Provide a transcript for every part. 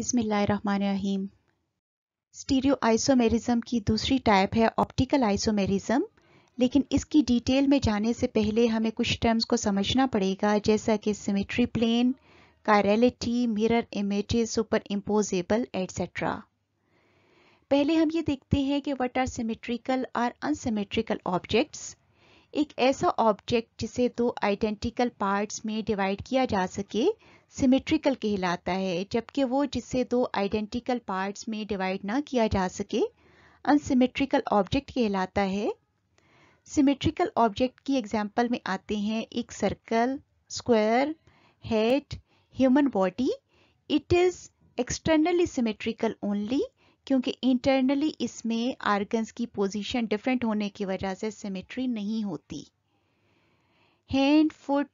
बिस्मिल्लाहिर्रहमानिर्रहीम stereo isomerism की दूसरी टाइप है ऑप्टिकल आइसोमेरिज्म लेकिन इसकी डिटेल में जाने से पहले हमें कुछ टर्म्स को समझना पड़ेगा जैसा कि symmetry plane chirality mirror image superimposable etcetera पहले हम ये देखते हैं कि वट आर सिमेट्रिकल और अनसिमेट्रिकल ऑब्जेक्ट्स एक ऐसा ऑब्जेक्ट जिसे दो आइडेंटिकल पार्ट्स में डिवाइड किया जा सके सिमेट्रिकल कहलाता है जबकि वो जिसे दो आइडेंटिकल पार्ट्स में डिवाइड ना किया जा सके अनसिमेट्रिकल ऑब्जेक्ट कहलाता है सिमेट्रिकल ऑब्जेक्ट की एग्जाम्पल में आते हैं एक circle square head human body it is externally symmetrical only क्योंकि इंटरनली इसमें आर्गन्स की पोजीशन डिफरेंट होने की वजह से सिमेट्री नहीं होती hand foot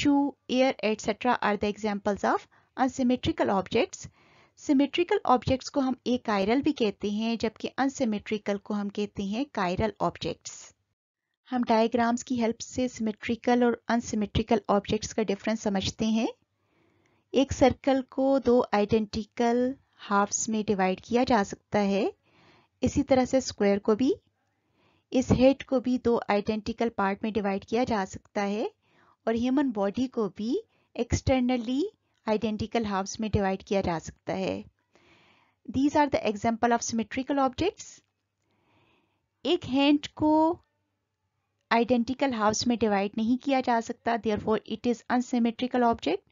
shoe ear etcetera are the examples of unsymmetrical objects symmetrical objects को हम एक कायरल भी कहते हैं जबकि अनसिमेट्रिकल को हम कहते हैं कायरल ऑब्जेक्ट्स हम डायग्राम्स की हेल्प से सिमेट्रिकल और अनसिमेट्रिकल ऑब्जेक्ट्स का डिफरेंस समझते हैं एक सर्कल को दो आइडेंटिकल हाफ्स में डिवाइड किया जा सकता है इसी तरह से स्क्वायर को भी इस हेड को भी दो आइडेंटिकल पार्ट में डिवाइड किया जा सकता है और ह्यूमन बॉडी को भी एक्सटर्नली आइडेंटिकल हाफ्स में डिवाइड किया जा सकता है these are the example of symmetrical objects एक हैंड को आइडेंटिकल हाफ्स में डिवाइड नहीं किया जा सकता there it is unsymmetrical object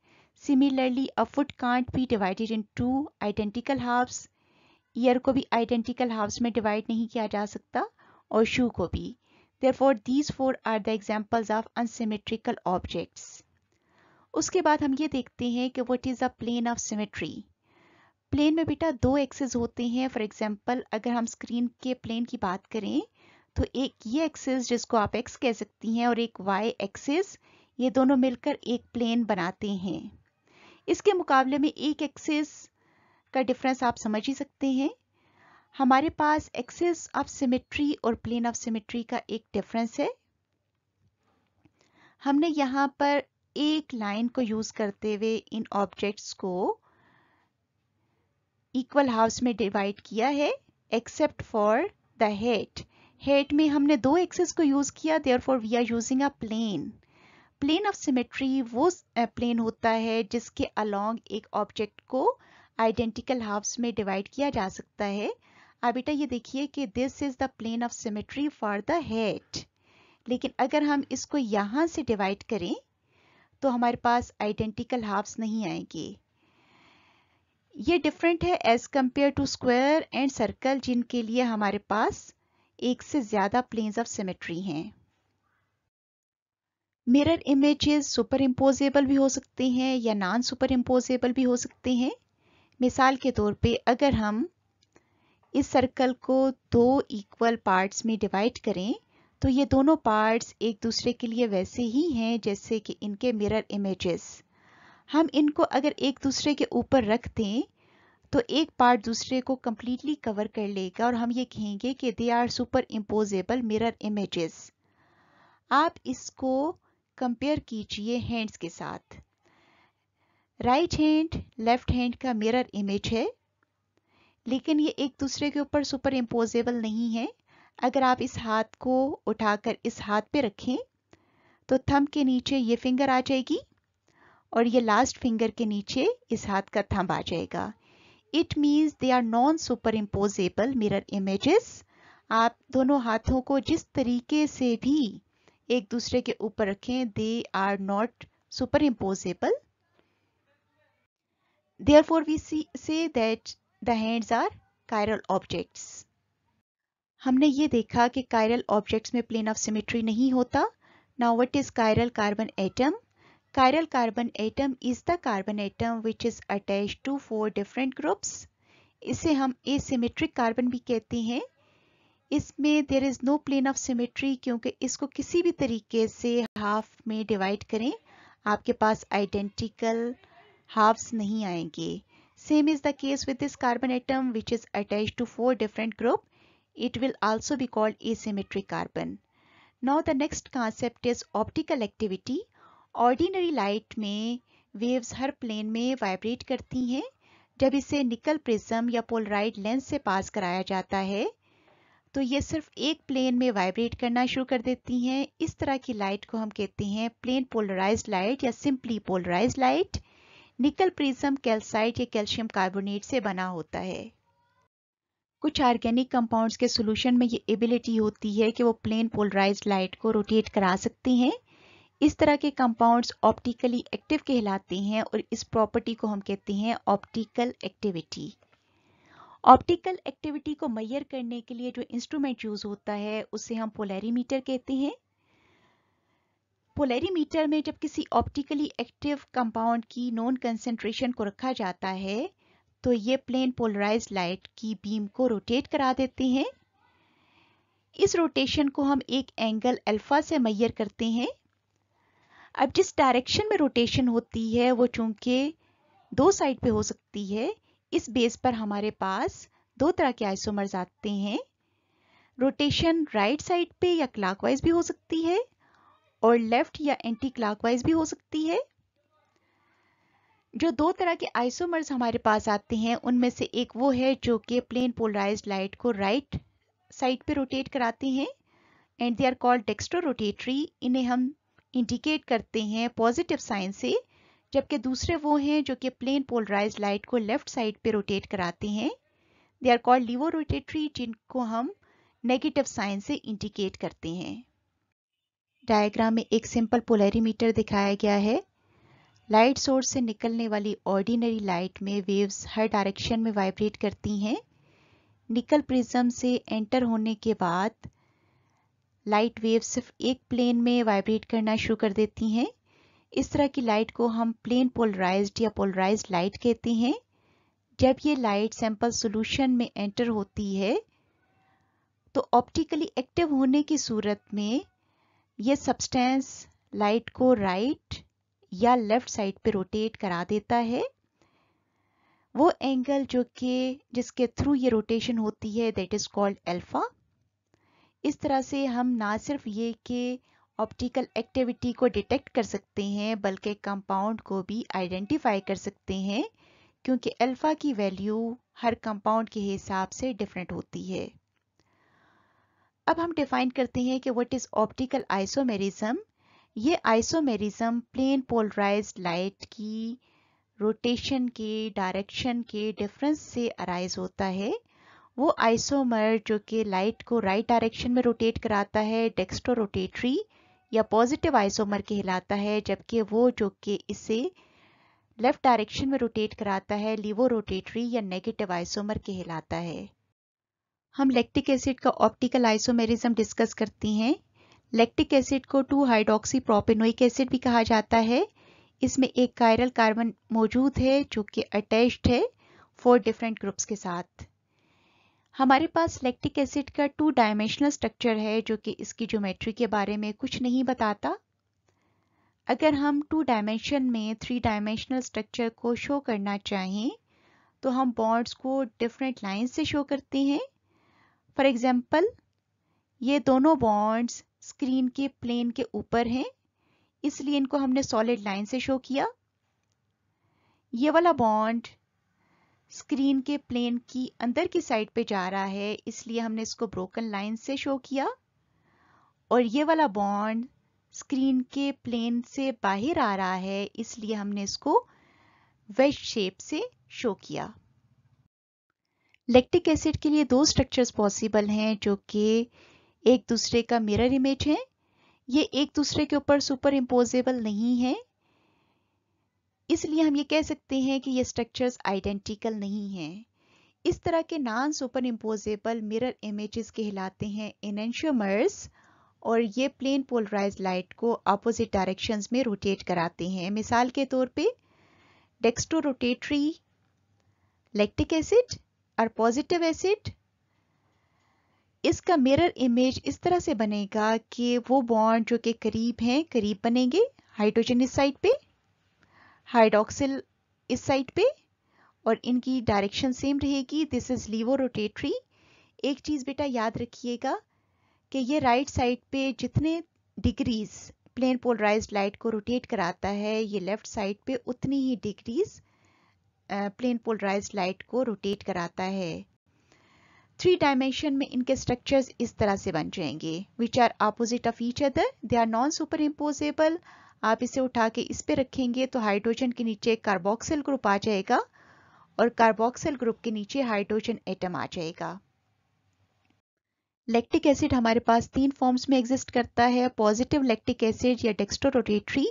Similarly, a foot can't be divided in two identical halves. Ear को भी identical halves में divide नहीं किया जा सकता और shoe को भी. Therefore, these four are the examples of unsymmetrical objects. उसके बाद हम ये देखते हैं कि what is the plane of symmetry. Plane में बेटा दो एक्सेस होते हैं फॉर एग्जांपल अगर हम स्क्रीन के प्लेन की बात करें तो एक ये एक्सेस जिसको आप एक्स कह सकती हैं और एक वाई एक्सेस ये दोनों मिलकर एक प्लेन बनाते हैं इसके मुकाबले में एक एक्सेस का डिफरेंस आप समझ ही सकते हैं हमारे पास एक्सेस ऑफ सिमेट्री और प्लेन ऑफ सिमेट्री का एक डिफरेंस है हमने यहाँ पर एक लाइन को यूज करते हुए इन ऑब्जेक्ट्स को इक्वल हाउस में डिवाइड किया है except for the head head में हमने दो एक्सेस को यूज किया therefore we are using a plane plane of symmetry वो प्लेन होता है जिसके अलोंग एक ऑब्जेक्ट को आइडेंटिकल हाफ्स में डिवाइड किया जा सकता है अब बेटा ये देखिए कि this is the plane of symmetry for the head लेकिन अगर हम इसको यहाँ से डिवाइड करें तो हमारे पास आइडेंटिकल हाफ्स नहीं आएंगे ये डिफरेंट है as compared to square and circle जिनके लिए हमारे पास एक से ज़्यादा प्लेन्स ऑफ सिमेट्री हैं मिरर इमेजेस सुपर इम्पोजेबल भी हो सकते हैं या नॉन सुपर इम्पोजेबल भी हो सकते हैं मिसाल के तौर पे अगर हम इस सर्कल को दो इक्वल पार्ट्स में डिवाइड करें तो ये दोनों पार्ट्स एक दूसरे के लिए वैसे ही हैं जैसे कि इनके मिरर इमेजेस हम इनको अगर एक दूसरे के ऊपर रख दें तो एक पार्ट दूसरे को कम्प्लीटली कवर कर लेगा और हम ये कहेंगे कि they are superimposable mirror images आप इसको कंपेयर कीजिए हैंड्स के साथ राइट हैंड लेफ्ट हैंड का मिरर इमेज है लेकिन ये एक दूसरे के ऊपर सुपर इम्पोजेबल नहीं है अगर आप इस हाथ को उठाकर इस हाथ पे रखें तो थंब के नीचे ये फिंगर आ जाएगी और ये लास्ट फिंगर के नीचे इस हाथ का थंब आ जाएगा it means they are non superimposable mirror images आप दोनों हाथों को जिस तरीके से भी एक दूसरे के ऊपर रखें they are not superimposable therefore we see say that the hands are chiral objects हमने ये देखा कि कायरल ऑब्जेक्ट्स में प्लेन ऑफ सिमेट्री नहीं होता now what is chiral carbon atom chiral carbon atom is the carbon atom which is attach to four different groups इसे हम a carbon भी कहते हैं इसमें there is no plane of symmetry क्योंकि इसको किसी भी तरीके से हाफ में डिवाइड करें आपके पास आइडेंटिकल हाफ्स नहीं आएंगे same is the case with this carbon atom which is attach to four different group it will also be called asymmetric carbon now the next concept is optical activity ordinary light में waves हर plane में vibrate करती हैं जब इसे निकल prism या Polaroid lens से पास कराया जाता है तो ये सिर्फ एक प्लेन में वाइब्रेट करना शुरू कर देती हैं इस तरह की लाइट को हम कहते हैं प्लेन पोलराइज लाइट या simply polarise light Nicol prism calcite या कैल्शियम कार्बोनेट से बना होता है कुछ ऑर्गेनिक कंपाउंड्स के सोल्यूशन में ये एबिलिटी होती है कि वो प्लेन पोलराइज लाइट को रोटेट करा सकते हैं इस तरह के कंपाउंड्स ऑप्टिकली एक्टिव कहलाते हैं और इस प्रॉपर्टी को हम कहते हैं ऑप्टिकल एक्टिविटी ऑप्टिकल एक्टिविटी को मैयर करने के लिए जो इंस्ट्रूमेंट यूज होता है उसे हम पोलैरीमीटर कहते हैं पोलैरीमीटर में जब किसी ऑप्टिकली एक्टिव कंपाउंड की नॉन कंसेंट्रेशन को रखा जाता है तो ये प्लेन पोलराइज लाइट की बीम को रोटेट करा देते हैं इस रोटेशन को हम एक एंगल अल्फा से मैयर करते हैं अब जिस डायरेक्शन में रोटेशन होती है वो चूंकि दो साइड पे हो सकती है इस बेस पर हमारे पास दो तरह के आइसोमर्स आते हैं रोटेशन राइट साइड पे या क्लॉकवाइज भी हो सकती है और लेफ्ट या एंटी क्लॉकवाइज भी हो सकती है जो दो तरह के आइसोमर्स हमारे पास आते हैं उनमें से एक वो है जो कि प्लेन पोलराइज लाइट को राइट साइड पे रोटेट कराते हैं and they are called dextrorotatory इन्हें हम इंडिकेट करते हैं पॉजिटिव साइन से जबकि दूसरे वो हैं जो कि प्लेन पोलराइज लाइट को लेफ्ट साइड पे रोटेट कराते हैं they are called laevorotatory जिनको हम नेगेटिव साइन से इंडिकेट करते हैं डायग्राम में एक सिंपल पोलरीमीटर दिखाया गया है लाइट सोर्स से निकलने वाली ऑर्डिनरी लाइट में वेव्स हर डायरेक्शन में वाइब्रेट करती हैं निकल प्रिज्म से एंटर होने के बाद लाइट वेव सिर्फ एक प्लेन में वाइब्रेट करना शुरू कर देती हैं इस तरह की लाइट को हम प्लेन पोलराइज्ड या पोलराइज्ड लाइट कहते हैं जब ये लाइट सैंपल सॉल्यूशन में एंटर होती है तो ऑप्टिकली एक्टिव होने की सूरत में ये सब्सटेंस लाइट को राइट या लेफ्ट साइड पे रोटेट करा देता है वो एंगल जो कि जिसके थ्रू ये रोटेशन होती है दैट इज़ कॉल्ड अल्फ़ा इस तरह से हम ना सिर्फ ये कि ऑप्टिकल एक्टिविटी को डिटेक्ट कर सकते हैं बल्कि कंपाउंड को भी आइडेंटिफाई कर सकते हैं क्योंकि अल्फ़ा की वैल्यू हर कंपाउंड के हिसाब से डिफरेंट होती है अब हम डिफाइन करते हैं कि व्हाट इज़ ऑप्टिकल आइसोमेरिज्म ये आइसोमेरिज्म प्लेन पोलराइज लाइट की रोटेशन के डायरेक्शन के डिफरेंस से अराइज होता है वो आइसोमर जो कि लाइट को राइट right डायरेक्शन में रोटेट कराता है डेक्स्ट्रो रोटेटरी या पॉजिटिव आइसोमर कहलाता है जबकि वो जो कि इसे लेफ्ट डायरेक्शन में रोटेट कराता है लिवो रोटेटरी या नेगेटिव आइसोमर कहलाता है हम लैक्टिक एसिड का ऑप्टिकल आइसोमेरिज्म डिस्कस करती हैं लैक्टिक एसिड को टू हाइड्रोक्सी प्रोपेनोइक एसिड भी कहा जाता है इसमें एक कायरल कार्बन मौजूद है जो कि अटैच्ड है फोर डिफरेंट ग्रुप्स के साथ हमारे पास लैक्टिक एसिड का टू डायमेंशनल स्ट्रक्चर है जो कि इसकी ज्योमेट्री के बारे में कुछ नहीं बताता अगर हम टू डायमेंशन में थ्री डायमेंशनल स्ट्रक्चर को शो करना चाहें तो हम बॉन्ड्स को डिफरेंट लाइन से शो करते हैं फॉर एग्जाम्पल ये दोनों बॉन्ड्स स्क्रीन के प्लेन के ऊपर हैं इसलिए इनको हमने सॉलिड लाइन से शो किया ये वाला बॉन्ड स्क्रीन के प्लेन की अंदर की साइड पे जा रहा है इसलिए हमने इसको ब्रोकन लाइन से शो किया और ये वाला बॉन्ड स्क्रीन के प्लेन से बाहर आ रहा है इसलिए हमने इसको वेज शेप से शो किया लैक्टिक एसिड के लिए दो स्ट्रक्चर्स पॉसिबल हैं जो कि एक दूसरे का मिरर इमेज है ये एक दूसरे के ऊपर सुपर इम्पोजेबल नहीं है इसलिए हम ये कह सकते हैं कि ये स्ट्रक्चर्स आइडेंटिकल नहीं हैं इस तरह के non superimposable mirror images कहलाते हैं इनशियोमर्स और ये प्लेन पोलराइज लाइट को अपोजिट डायरेक्शन में रोटेट कराते हैं मिसाल के तौर पर डेक्स्टो रोटेटरी एसिड और पॉजिटिव एसिड इसका मिरर इमेज इस तरह से बनेगा कि वो बॉन्ड जो के करीब हैं करीब बनेंगे हाइड्रोजन इस साइड पे हाइड्रोक्सिल इस साइड पे और इनकी डायरेक्शन सेम रहेगी दिस इज लीवो रोटेटरी एक चीज़ बेटा याद रखिएगा कि ये राइट साइड पे जितने डिग्रीज प्लेन पोलराइज लाइट को रोटेट कराता है ये लेफ्ट साइड पे उतनी ही डिग्रीज प्लेन पोलराइज लाइट को रोटेट कराता है थ्री डायमेंशन में इनके स्ट्रक्चर्स इस तरह से बन जाएंगे which are opposite of each other they are non superimposable आप इसे उठा के इस पे रखेंगे तो हाइड्रोजन के नीचे कार्बोक्सिल ग्रुप आ जाएगा और कार्बोक्सिल ग्रुप के नीचे हाइड्रोजन एटम आ जाएगा लैक्टिक एसिड हमारे पास तीन फॉर्म्स में एग्जिस्ट करता है पॉजिटिव लैक्टिक एसिड या डेक्स्ट्रोरोटेटरी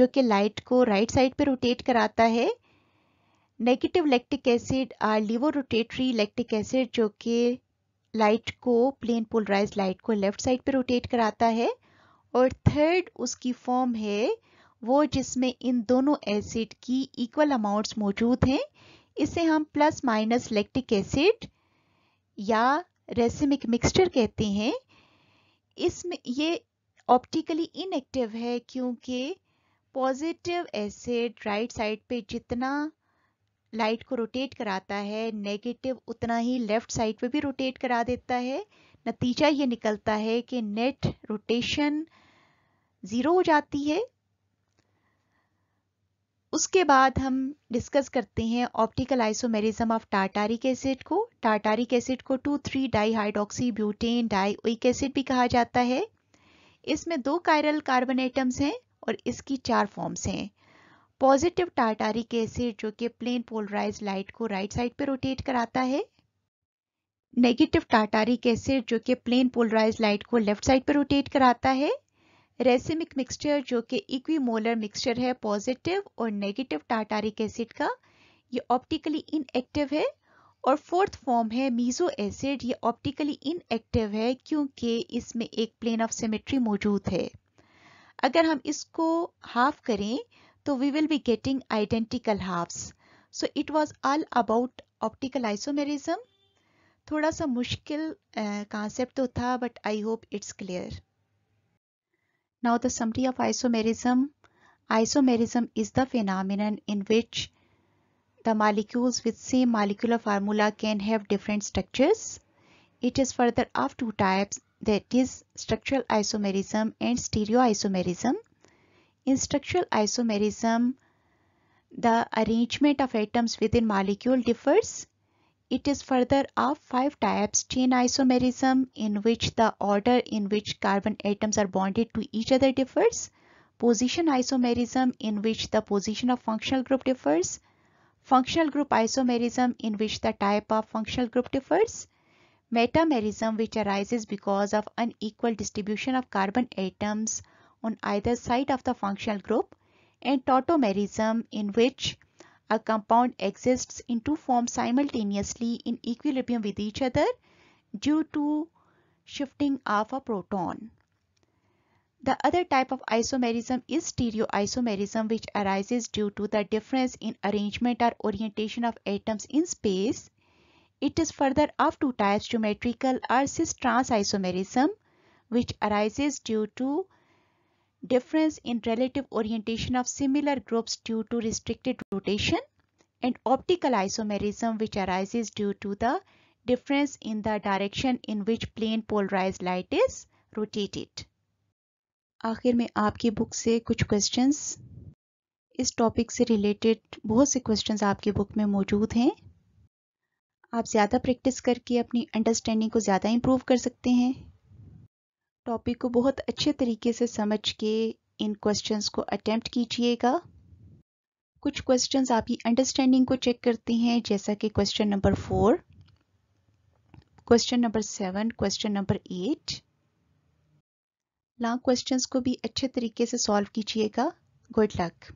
जो कि लाइट को राइट साइड पर रोटेट कराता है negative lactic acid or rotatory lactic acid जो कि लाइट को प्लेन पोलराइज लाइट को लेफ्ट साइड पर रोटेट कराता है और थर्ड उसकी फॉर्म है वो जिसमें इन दोनों एसिड की इक्वल अमाउंट्स मौजूद हैं इसे हम प्लस माइनस लेक्टिक एसिड या रेसिमिक मिक्सचर कहते हैं इसमें ये ऑप्टिकली इनएक्टिव है क्योंकि पॉजिटिव एसिड राइट साइड पे जितना लाइट को रोटेट कराता है नेगेटिव उतना ही लेफ्ट साइड पे भी रोटेट करा देता है नतीजा ये निकलता है कि नेट रोटेशन ज़ीरो हो जाती है उसके बाद हम डिस्कस करते हैं optical isomerism of tartaric acid को टाटारिक एसिड को two three hydroxy butane dioic acid भी कहा जाता है इसमें दो कायरल कार्बन एटम्स हैं और इसकी चार फॉर्म्स हैं पॉजिटिव टाटारिक एसिड जो कि प्लेन पोलराइज लाइट को राइट साइड पर रोटेट कराता है नेगेटिव टाटारिक एसिड जो कि प्लेन पोलराइज लाइट को लेफ्ट साइड पर रोटेट कराता है रेसिमिक मिक्सचर जो कि इक्वी मोलर मिक्सचर है पॉजिटिव और नेगेटिव टाटारिक एसिड का ये ऑप्टिकली इनएक्टिव है और फोर्थ फॉर्म है मीजो एसिड ये ऑप्टिकली इनएक्टिव है क्योंकि इसमें एक प्लेन ऑफ सिमेट्री मौजूद है अगर हम इसको हाफ करें तो we will be getting identical halves so it was all about optical isomerism थोड़ा सा मुश्किल कॉन्सेप्ट तो था but I hope it's clear Now the summary of isomerism. Isomerism is the phenomenon in which the molecules with same molecular formula can have different structures. It is further of two types that is structural isomerism and stereoisomerism. In structural isomerism, the arrangement of atoms within molecule differs it is further of five types chain isomerism in which the order in which carbon atoms are bonded to each other differs, position isomerism in which the position of functional group differs, functional group isomerism in which the type of functional group differs, metamerism which arises because of unequal distribution of carbon atoms on either side of the functional group, and tautomerism in which a compound exists in two forms simultaneously in equilibrium with each other due to shifting of a proton. The other type of isomerism is stereoisomerism which arises due to the difference in arrangement or orientation of atoms in space. It is further of two types, geometrical or cis-trans isomerism which arises due to difference in relative orientation of similar groups due to restricted rotation, and optical isomerism which arises due to the difference in the direction in which plane polarized light is rotated. आखिर में आपकी book से कुछ questions इस topic से related बहुत से questions आपकी बुक में मौजूद हैं आप ज़्यादा प्रैक्टिस करके अपनी अंडरस्टैंडिंग को ज़्यादा इम्प्रूव कर सकते हैं टॉपिक को बहुत अच्छे तरीके से समझ के इन क्वेश्चंस को अटेम्प्ट कीजिएगा कुछ क्वेश्चंस आपकी अंडरस्टैंडिंग को चेक करते हैं जैसा कि question number four question number seven question number eight long questions को भी अच्छे तरीके से सॉल्व कीजिएगा गुड लक